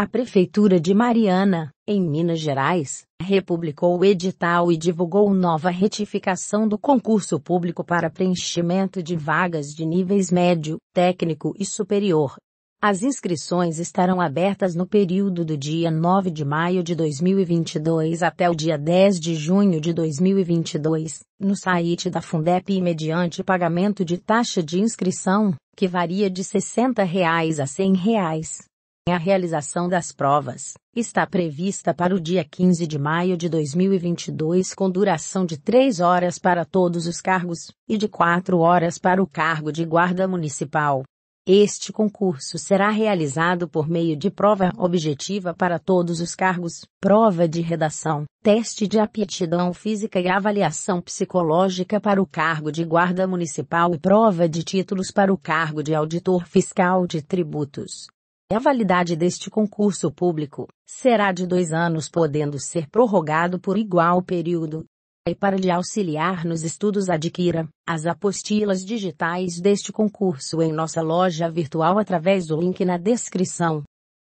A Prefeitura de Mariana, em Minas Gerais, republicou o edital e divulgou nova retificação do concurso público para preenchimento de vagas de níveis médio, técnico e superior. As inscrições estarão abertas no período do dia 9 de maio de 2022 até o dia 10 de junho de 2022, no site da Fundep e mediante pagamento de taxa de inscrição, que varia de R$ 60 a R$ 100. Reais. É a realização das provas está prevista para o dia 15 de maio de 2022 com duração de 3 horas para todos os cargos e de 4 horas para o cargo de guarda municipal. Este concurso será realizado por meio de prova objetiva para todos os cargos, prova de redação, teste de aptidão física e avaliação psicológica para o cargo de guarda municipal e prova de títulos para o cargo de auditor fiscal de tributos. É a validade deste concurso público será de dois anos, podendo ser prorrogado por igual período. E para lhe auxiliar nos estudos, adquira as apostilas digitais deste concurso em nossa loja virtual através do link na descrição.